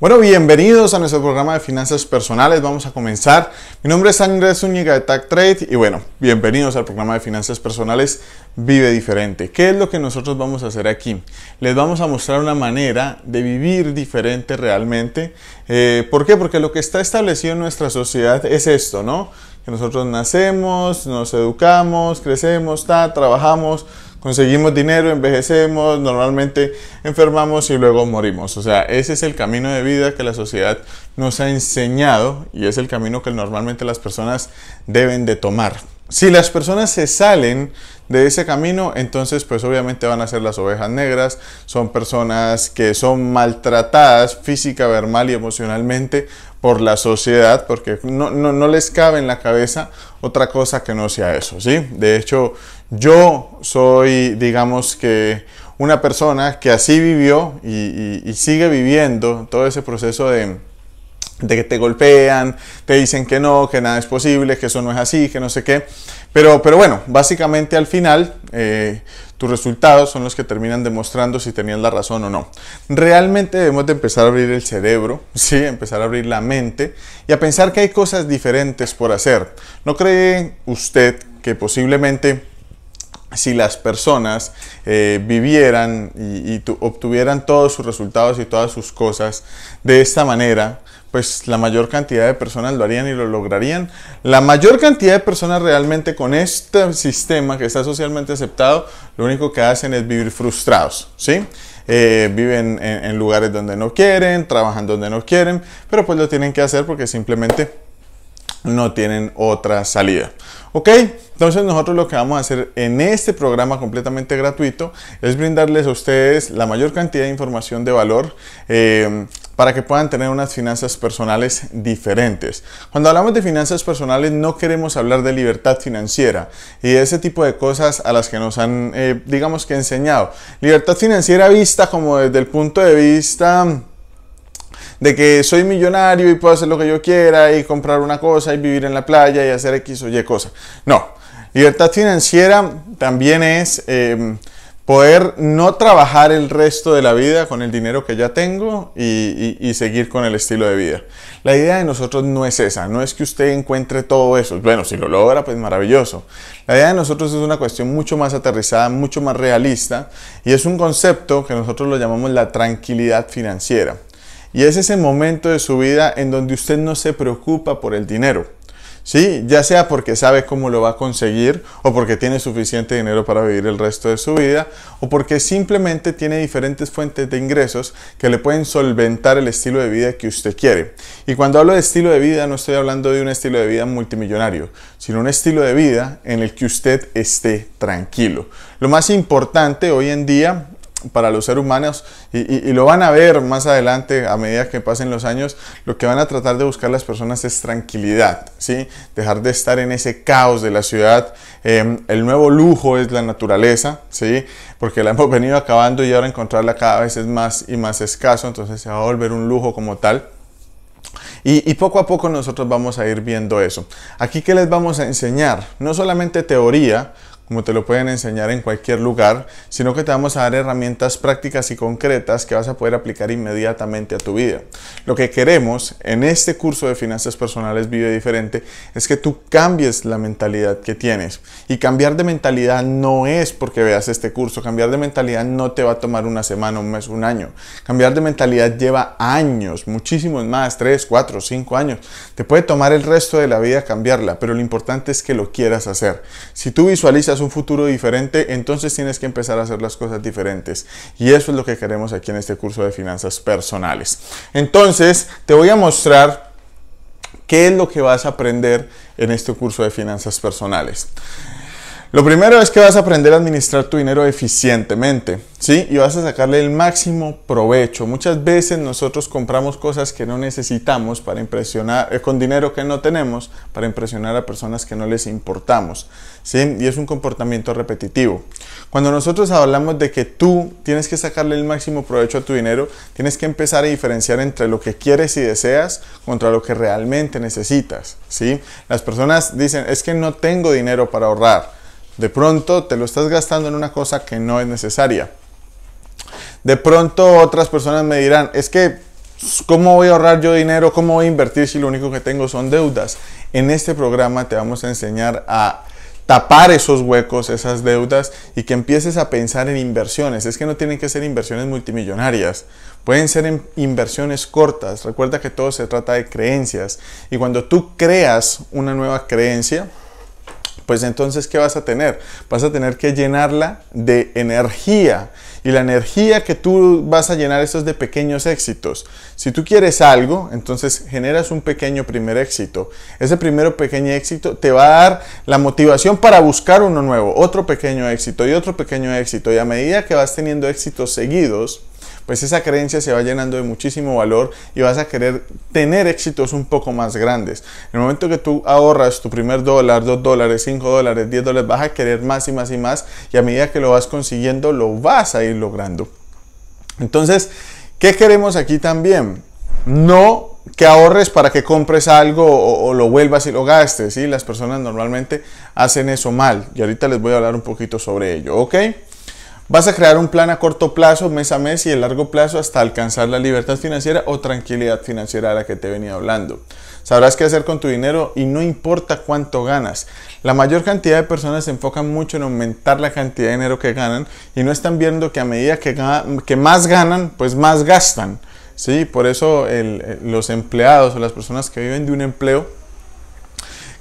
Bueno, bienvenidos a nuestro programa de finanzas personales. Vamos a comenzar. Mi nombre es Andrés Zúñiga de Tag Trade y bueno, bienvenidos al programa de finanzas personales Vive Diferente. ¿Qué es lo que nosotros vamos a hacer aquí? Les vamos a mostrar una manera de vivir diferente realmente. Eh, ¿Por qué? Porque lo que está establecido en nuestra sociedad es esto, ¿no? Que nosotros nacemos, nos educamos, crecemos, trabajamos conseguimos dinero, envejecemos, normalmente enfermamos y luego morimos. O sea, ese es el camino de vida que la sociedad nos ha enseñado y es el camino que normalmente las personas deben de tomar. Si las personas se salen de ese camino, entonces pues obviamente van a ser las ovejas negras, son personas que son maltratadas física, verbal y emocionalmente por la sociedad, porque no, no, no les cabe en la cabeza otra cosa que no sea eso, ¿sí? De hecho, yo soy, digamos que, una persona que así vivió y, sigue viviendo todo ese proceso de, que te golpean, te dicen que no, que nada es posible, que eso no es así, que no sé qué. Pero, pero bueno, básicamente al final eh, tus resultados son los que terminan demostrando si tenías la razón o no. Realmente debemos de empezar a abrir el cerebro, ¿sí? empezar a abrir la mente y a pensar que hay cosas diferentes por hacer. ¿No cree usted que posiblemente si las personas eh, vivieran y, obtuvieran todos sus resultados y todas sus cosas de esta manera, pues la mayor cantidad de personas lo harían y lo lograrían. La mayor cantidad de personas realmente con este sistema que está socialmente aceptado, lo único que hacen es vivir frustrados, ¿sí? Eh, viven en lugares donde no quieren, trabajan donde no quieren, pero pues lo tienen que hacer porque simplemente no tienen otra salida. Ok, entonces nosotros lo que vamos a hacer en este programa completamente gratuito es brindarles a ustedes la mayor cantidad de información de valor eh, para que puedan tener unas finanzas personales diferentes. Cuando hablamos de finanzas personales no queremos hablar de libertad financiera y ese tipo de cosas a las que nos han, eh, digamos que, enseñado. Libertad financiera vista como desde el punto de vista de que soy millonario y puedo hacer lo que yo quiera y comprar una cosa y vivir en la playa y hacer X o Y cosa. No, libertad financiera también es em, poder no trabajar el resto de la vida con el dinero que ya tengo y, seguir con el estilo de vida. La idea de nosotros no es esa, no es que usted encuentre todo eso. Bueno, si lo logra, pues maravilloso. La idea de nosotros es una cuestión mucho más aterrizada, mucho más realista y es un concepto que nosotros lo llamamos la tranquilidad financiera. Y es ese momento de su vida en donde usted no se preocupa por el dinero. ¿Sí? Ya sea porque sabe cómo lo va a conseguir o porque tiene suficiente dinero para vivir el resto de su vida o porque simplemente tiene diferentes fuentes de ingresos que le pueden solventar el estilo de vida que usted quiere. Y cuando hablo de estilo de vida no estoy hablando de un estilo de vida multimillonario, sino un estilo de vida en el que usted esté tranquilo. Lo más importante hoy en día para los seres humanos y, lo van a ver más adelante a medida que pasen los años, lo que van a tratar de buscar las personas es tranquilidad, ¿sí? dejar de estar en ese caos de la ciudad. Em, el nuevo lujo es la naturaleza, ¿sí? porque la hemos venido acabando y ahora encontrarla cada vez es más y más escaso, entonces se va a volver un lujo como tal. Y, y, poco a poco nosotros vamos a ir viendo eso. Aquí que les vamos a enseñar, no solamente teoría, como te lo pueden enseñar en cualquier lugar, sino que te vamos a dar herramientas prácticas y concretas que vas a poder aplicar inmediatamente a tu vida. Lo que queremos en este curso de finanzas personales Vive Diferente es que tú cambies la mentalidad que tienes. Y cambiar de mentalidad no es porque veas este curso, cambiar de mentalidad no te va a tomar una semana, un mes, un año. Cambiar de mentalidad lleva años, muchísimos más, 3, 4, 5 años. Te puede tomar el resto de la vida cambiarla, pero lo importante es que lo quieras hacer. Si tú visualizas un futuro diferente, entonces tienes que empezar a hacer las cosas diferentes. Y eso es lo que queremos aquí en este curso de finanzas personales. Entonces, te voy a mostrar qué es lo que vas a aprender en este curso de finanzas personales. Lo primero es que vas a aprender a administrar tu dinero eficientemente, ¿sí? Y vas a sacarle el máximo provecho. Muchas veces nosotros compramos cosas que no necesitamos para impresionar, eh, con dinero que no tenemos, para impresionar a personas que no les importamos, ¿sí? Y es un comportamiento repetitivo. Cuando nosotros hablamos de que tú tienes que sacarle el máximo provecho a tu dinero, tienes que empezar a diferenciar entre lo que quieres y deseas contra lo que realmente necesitas, ¿sí? Las personas dicen, es que no tengo dinero para ahorrar. De pronto te lo estás gastando en una cosa que no es necesaria. De pronto otras personas me dirán, es que, ¿cómo voy a ahorrar yo dinero? ¿Cómo voy a invertir si lo único que tengo son deudas? En este programa te vamos a enseñar a tapar esos huecos, esas deudas y que empieces a pensar en inversiones. Es que no tienen que ser inversiones multimillonarias, pueden ser inversiones cortas. Recuerda que todo se trata de creencias y cuando tú creas una nueva creencia, pues entonces ¿qué vas a tener? Vas a tener que llenarla de energía. Y la energía que tú vas a llenar es de pequeños éxitos. Si tú quieres algo, entonces generas un pequeño primer éxito. Ese primero pequeño éxito te va a dar la motivación para buscar uno nuevo, otro pequeño éxito y otro pequeño éxito. Y a medida que vas teniendo éxitos seguidos, pues esa creencia se va llenando de muchísimo valor y vas a querer tener éxitos un poco más grandes. En el momento que tú ahorras tu primer dólar, dos dólares, cinco dólares, diez dólares, vas a querer más y más y más y a medida que lo vas consiguiendo lo vas a ir logrando. Entonces, ¿qué queremos aquí también? No que ahorres para que compres algo o, lo vuelvas y lo gastes. ¿sí? Las personas normalmente hacen eso mal y ahorita les voy a hablar un poquito sobre ello, ¿ok? Vas a crear un plan a corto plazo, mes a mes y a largo plazo hasta alcanzar la libertad financiera o tranquilidad financiera a la que te venía hablando. Sabrás qué hacer con tu dinero y no importa cuánto ganas. La mayor cantidad de personas se enfocan mucho en aumentar la cantidad de dinero que ganan y no están viendo que a medida que, más ganan, pues más gastan. Sí, por eso eh, los empleados o las personas que viven de un empleo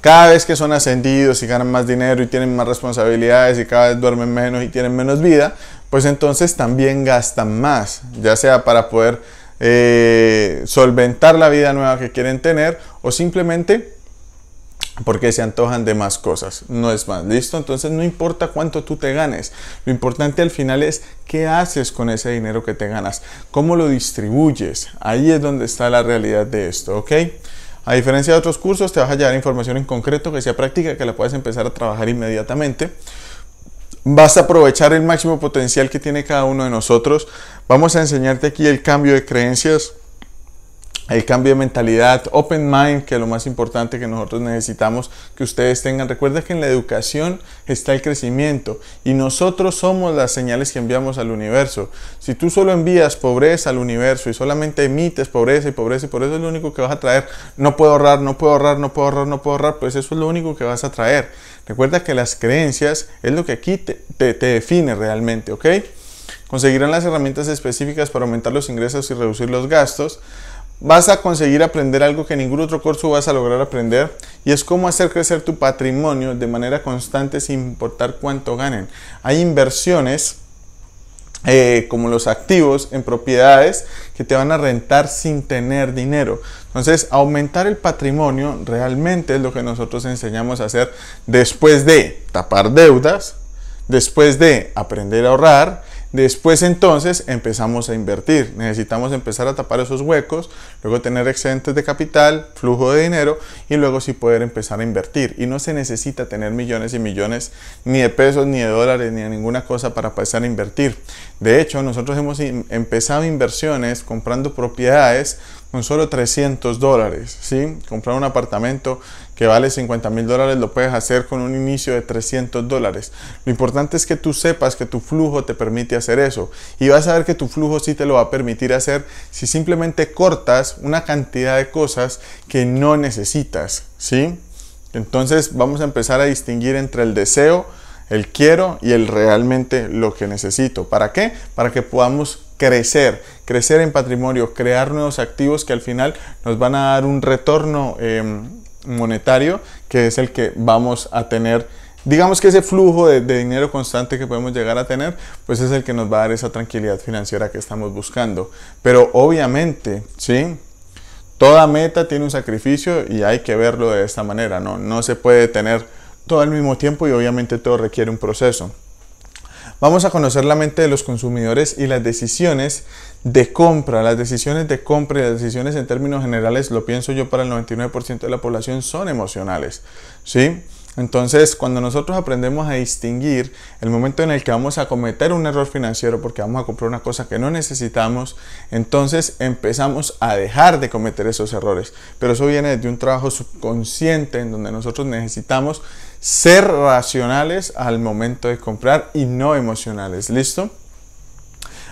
cada vez que son ascendidos y ganan más dinero y tienen más responsabilidades y cada vez duermen menos y tienen menos vida, pues entonces también gastan más, ya sea para poder eh, solventar la vida nueva que quieren tener o simplemente porque se antojan de más cosas, no es más, ¿listo? Entonces no importa cuánto tú te ganes, lo importante al final es qué haces con ese dinero que te ganas, cómo lo distribuyes, ahí es donde está la realidad de esto, ¿ok? A diferencia de otros cursos, te vas a llevar información en concreto que sea práctica, que la puedes empezar a trabajar inmediatamente. Vas a aprovechar el máximo potencial que tiene cada uno de nosotros. Vamos a enseñarte aquí el cambio de creencias el cambio de mentalidad, open mind, que es lo más importante que nosotros necesitamos que ustedes tengan. Recuerda que en la educación está el crecimiento y nosotros somos las señales que enviamos al universo. Si tú solo envías pobreza al universo y solamente emites pobreza y pobreza y eso es lo único que vas a traer, no puedo ahorrar, no puedo ahorrar, no puedo ahorrar, no puedo ahorrar, pues eso es lo único que vas a traer. Recuerda que las creencias es lo que aquí te, te define realmente, ¿ok? Conseguirán las herramientas específicas para aumentar los ingresos y reducir los gastos vas a conseguir aprender algo que ningún otro curso vas a lograr aprender y es cómo hacer crecer tu patrimonio de manera constante sin importar cuánto ganen. Hay inversiones eh, como los activos en propiedades que te van a rentar sin tener dinero. Entonces, aumentar el patrimonio realmente es lo que nosotros enseñamos a hacer después de tapar deudas, después de aprender a ahorrar Después entonces empezamos a invertir. Necesitamos empezar a tapar esos huecos, luego tener excedentes de capital, flujo de dinero y luego sí poder empezar a invertir. Y no se necesita tener millones y millones ni de pesos, ni de dólares, ni de ninguna cosa para empezar a invertir. De hecho, nosotros hemos empezado inversiones comprando propiedades con solo 300 dólares. ¿sí? Comprar un apartamento que vale 50 mil dólares, lo puedes hacer con un inicio de 300 dólares. Lo importante es que tú sepas que tu flujo te permite hacer eso. Y vas a ver que tu flujo sí te lo va a permitir hacer si simplemente cortas una cantidad de cosas que no necesitas. ¿Sí? Entonces vamos a empezar a distinguir entre el deseo, el quiero y el realmente lo que necesito. ¿Para qué? Para que podamos crecer, crecer en patrimonio, crear nuevos activos que al final nos van a dar un retorno. Em, monetario, que es el que vamos a tener. Digamos que ese flujo de, dinero constante que podemos llegar a tener, pues es el que nos va a dar esa tranquilidad financiera que estamos buscando. Pero obviamente, ¿sí? Toda meta tiene un sacrificio y hay que verlo de esta manera, ¿no? No se puede tener todo al mismo tiempo y obviamente todo requiere un proceso. Vamos a conocer la mente de los consumidores y las decisiones de compra. Las decisiones de compra y las decisiones en términos generales, lo pienso yo para el 99% de la población, son emocionales. ¿Sí? Entonces, cuando nosotros aprendemos a distinguir el momento en el que vamos a cometer un error financiero porque vamos a comprar una cosa que no necesitamos, entonces empezamos a dejar de cometer esos errores. Pero eso viene de un trabajo subconsciente en donde nosotros necesitamos ser racionales al momento de comprar y no emocionales. ¿Listo?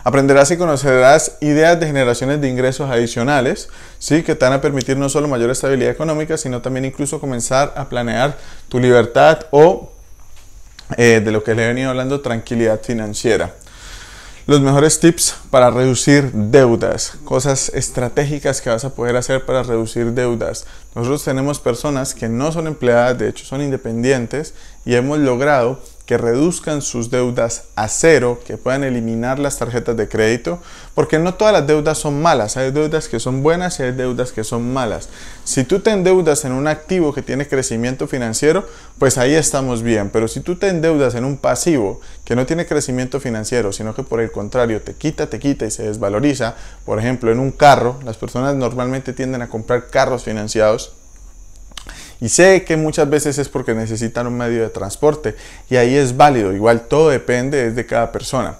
Aprenderás y conocerás ideas de generaciones de ingresos adicionales, ¿sí? que te van a permitir no solo mayor estabilidad económica, sino también incluso comenzar a planear tu libertad o, eh, de lo que le he venido hablando, tranquilidad financiera. Los mejores tips para reducir deudas, cosas estratégicas que vas a poder hacer para reducir deudas. Nosotros tenemos personas que no son empleadas, de hecho son independientes y hemos logrado que reduzcan sus deudas a cero, que puedan eliminar las tarjetas de crédito, porque no todas las deudas son malas, hay deudas que son buenas y hay deudas que son malas. Si tú te endeudas en un activo que tiene crecimiento financiero, pues ahí estamos bien, pero si tú te endeudas en un pasivo que no tiene crecimiento financiero, sino que por el contrario te quita, te quita y se desvaloriza, por ejemplo en un carro, las personas normalmente tienden a comprar carros financiados, y sé que muchas veces es porque necesitan un medio de transporte y ahí es válido, igual todo depende de cada persona.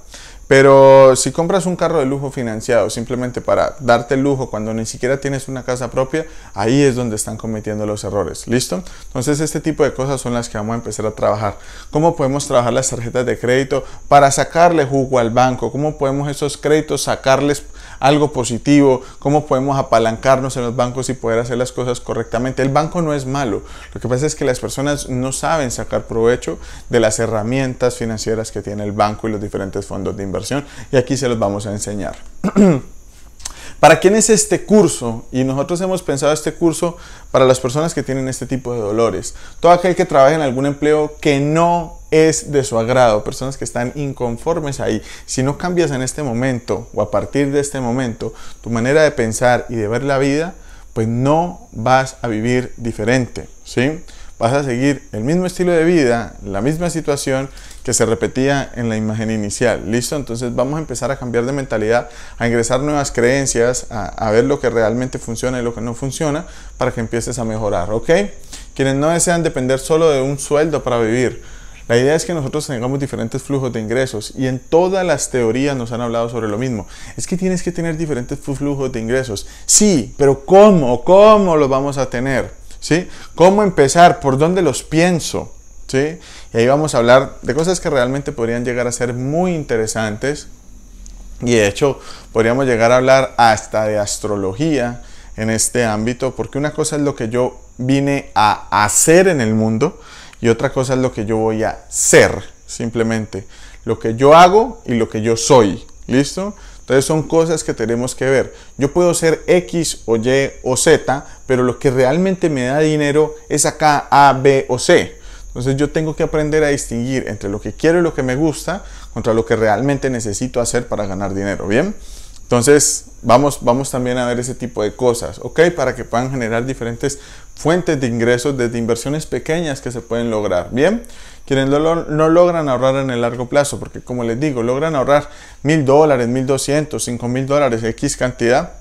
Pero si compras un carro de lujo financiado simplemente para darte lujo cuando ni siquiera tienes una casa propia, ahí es donde están cometiendo los errores. ¿Listo? Entonces este tipo de cosas son las que vamos a empezar a trabajar. ¿Cómo podemos trabajar las tarjetas de crédito para sacarle jugo al banco? ¿Cómo podemos esos créditos sacarles algo positivo, cómo podemos apalancarnos en los bancos y poder hacer las cosas correctamente. El banco no es malo, lo que pasa es que las personas no saben sacar provecho de las herramientas financieras que tiene el banco y los diferentes fondos de inversión y aquí se los vamos a enseñar. ¿Para quién es este curso? Y nosotros hemos pensado este curso para las personas que tienen este tipo de dolores. Todo aquel que trabaja en algún empleo que no es de su agrado, personas que están inconformes ahí. Si no cambias en este momento o a partir de este momento tu manera de pensar y de ver la vida, pues no vas a vivir diferente, ¿sí? Vas a seguir el mismo estilo de vida, la misma situación que se repetía en la imagen inicial. ¿Listo? Entonces vamos a empezar a cambiar de mentalidad, a ingresar nuevas creencias, a, a ver lo que realmente funciona y lo que no funciona para que empieces a mejorar, ¿ok? Quienes no desean depender solo de un sueldo para vivir, la idea es que nosotros tengamos diferentes flujos de ingresos y en todas las teorías nos han hablado sobre lo mismo. Es que tienes que tener diferentes flujos de ingresos. Sí, pero ¿cómo? ¿Cómo los vamos a tener? ¿Sí? ¿Cómo empezar? ¿Por dónde los pienso? ¿Sí? Y ahí vamos a hablar de cosas que realmente podrían llegar a ser muy interesantes. Y de hecho, podríamos llegar a hablar hasta de astrología en este ámbito, porque una cosa es lo que yo vine a hacer en el mundo, y otra cosa es lo que yo voy a ser, simplemente. Lo que yo hago y lo que yo soy, ¿listo? Entonces son cosas que tenemos que ver. Yo puedo ser X o Y o Z, pero lo que realmente me da dinero es acá A, B o C. Entonces yo tengo que aprender a distinguir entre lo que quiero y lo que me gusta contra lo que realmente necesito hacer para ganar dinero, ¿bien? Entonces, vamos, vamos también a ver ese tipo de cosas, ¿ok? Para que puedan generar diferentes fuentes de ingresos desde inversiones pequeñas que se pueden lograr, ¿bien? Quienes no, logran ahorrar en el largo plazo, porque como les digo, logran ahorrar mil dólares, mil doscientos, cinco mil dólares, X cantidad,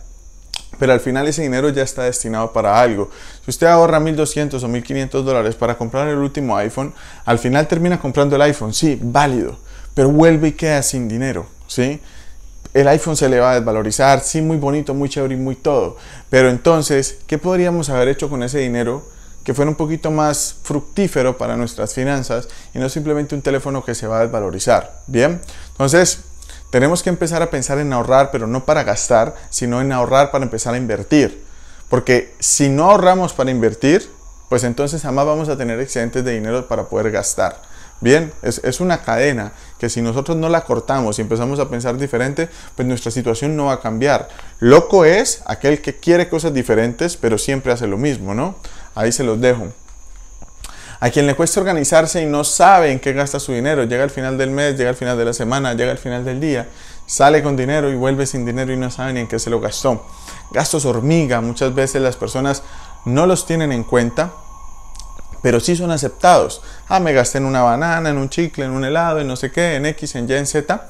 pero al final ese dinero ya está destinado para algo. Si usted ahorra mil doscientos o mil quinientos dólares para comprar el último iPhone, al final termina comprando el iPhone, sí, válido, pero vuelve y queda sin dinero, ¿sí? el iPhone se le va a desvalorizar, sí, muy bonito, muy chévere y muy todo. Pero entonces, ¿qué podríamos haber hecho con ese dinero que fuera un poquito más fructífero para nuestras finanzas y no simplemente un teléfono que se va a desvalorizar? Bien, entonces tenemos que empezar a pensar en ahorrar, pero no para gastar, sino en ahorrar para empezar a invertir. Porque si no ahorramos para invertir, pues entonces jamás vamos a tener excedentes de dinero para poder gastar. Bien, es, es, una cadena que si nosotros no la cortamos y empezamos a pensar diferente, pues nuestra situación no va a cambiar. Loco es aquel que quiere cosas diferentes, pero siempre hace lo mismo, ¿no? Ahí se los dejo. A quien le cuesta organizarse y no sabe en qué gasta su dinero, llega al final del mes, llega al final de la semana, llega al final del día, sale con dinero y vuelve sin dinero y no sabe ni en qué se lo gastó. Gastos hormiga, muchas veces las personas no los tienen en cuenta pero sí son aceptados. Ah, me gasté en una banana, en un chicle, en un helado, en no sé qué, en X, en Y, en Z.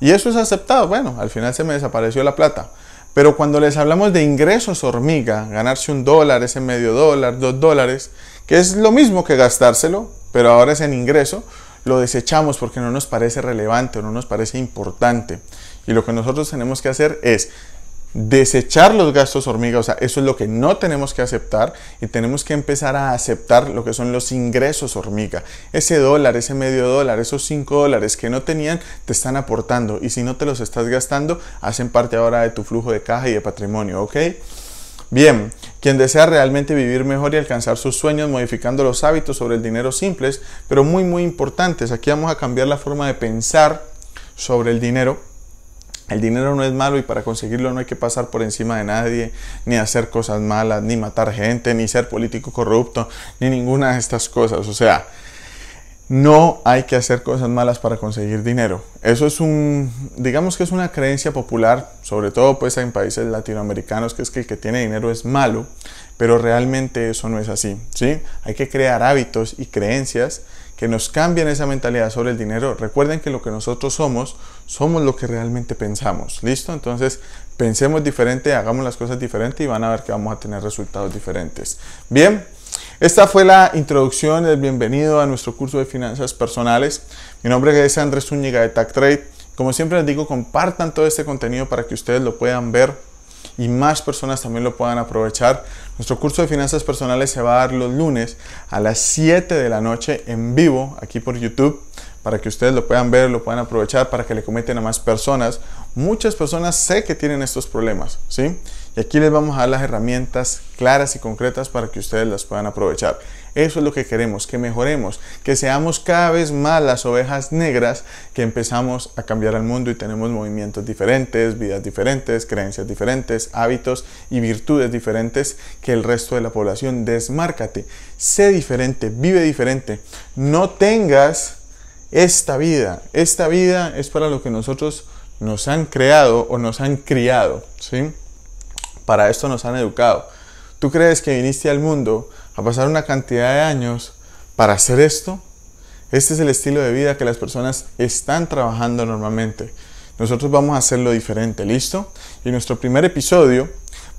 Y eso es aceptado. Bueno, al final se me desapareció la plata. Pero cuando les hablamos de ingresos hormiga, ganarse un dólar, ese medio dólar, dos dólares, que es lo mismo que gastárselo, pero ahora es en ingreso, lo desechamos porque no nos parece relevante o no nos parece importante. Y lo que nosotros tenemos que hacer es desechar los gastos hormiga, o sea, eso es lo que no tenemos que aceptar y tenemos que empezar a aceptar lo que son los ingresos hormiga. Ese dólar, ese medio dólar, esos cinco dólares que no tenían, te están aportando y si no te los estás gastando, hacen parte ahora de tu flujo de caja y de patrimonio, ¿ok? Bien, quien desea realmente vivir mejor y alcanzar sus sueños modificando los hábitos sobre el dinero simples, pero muy muy importantes, aquí vamos a cambiar la forma de pensar sobre el dinero el dinero no es malo y para conseguirlo no hay que pasar por encima de nadie, ni hacer cosas malas, ni matar gente, ni ser político corrupto, ni ninguna de estas cosas. O sea, no hay que hacer cosas malas para conseguir dinero. Eso es un, digamos que es una creencia popular, sobre todo pues en países latinoamericanos, que es que el que tiene dinero es malo, pero realmente eso no es así, ¿sí? Hay que crear hábitos y creencias que nos cambien esa mentalidad sobre el dinero. Recuerden que lo que nosotros somos somos lo que realmente pensamos. ¿Listo? Entonces, pensemos diferente, hagamos las cosas diferentes y van a ver que vamos a tener resultados diferentes. Bien. Esta fue la introducción, el bienvenido a nuestro curso de finanzas personales. Mi nombre es Andrés Zúñiga de TacTrade. Como siempre les digo, compartan todo este contenido para que ustedes lo puedan ver y más personas también lo puedan aprovechar. Nuestro curso de finanzas personales se va a dar los lunes a las 7 de la noche en vivo aquí por YouTube para que ustedes lo puedan ver, lo puedan aprovechar, para que le cometen a más personas. Muchas personas sé que tienen estos problemas, ¿sí? Y aquí les vamos a dar las herramientas claras y concretas para que ustedes las puedan aprovechar. Eso es lo que queremos, que mejoremos, que seamos cada vez más las ovejas negras que empezamos a cambiar al mundo y tenemos movimientos diferentes, vidas diferentes, creencias diferentes, hábitos y virtudes diferentes que el resto de la población. Desmárcate, sé diferente, vive diferente. No tengas esta vida, esta vida es para lo que nosotros nos han creado o nos han criado, ¿sí? Para esto nos han educado. ¿Tú crees que viniste al mundo a pasar una cantidad de años para hacer esto? Este es el estilo de vida que las personas están trabajando normalmente. Nosotros vamos a hacerlo diferente, ¿listo? Y nuestro primer episodio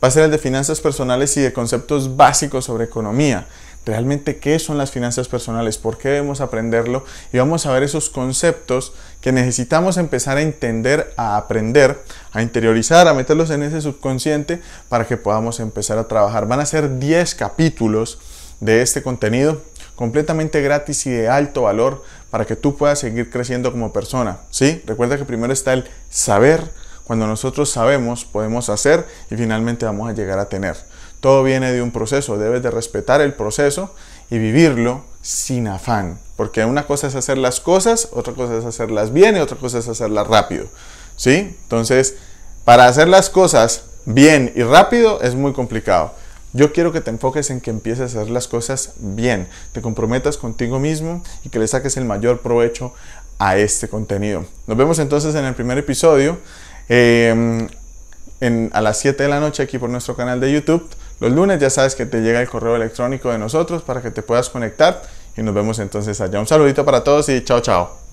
va a ser el de finanzas personales y de conceptos básicos sobre economía realmente qué son las finanzas personales, por qué debemos aprenderlo y vamos a ver esos conceptos que necesitamos empezar a entender, a aprender, a interiorizar, a meterlos en ese subconsciente para que podamos empezar a trabajar. Van a ser 10 capítulos de este contenido completamente gratis y de alto valor para que tú puedas seguir creciendo como persona. ¿sí? Recuerda que primero está el saber, cuando nosotros sabemos podemos hacer y finalmente vamos a llegar a tener. Todo viene de un proceso, debes de respetar el proceso y vivirlo sin afán, porque una cosa es hacer las cosas, otra cosa es hacerlas bien y otra cosa es hacerlas rápido, ¿sí? Entonces, para hacer las cosas bien y rápido es muy complicado. Yo quiero que te enfoques en que empieces a hacer las cosas bien, te comprometas contigo mismo y que le saques el mayor provecho a este contenido. Nos vemos entonces en el primer episodio eh, a las 7 de la noche aquí por nuestro canal de YouTube. Los lunes ya sabes que te llega el correo electrónico de nosotros para que te puedas conectar y nos vemos entonces allá. Un saludito para todos y chao, chao.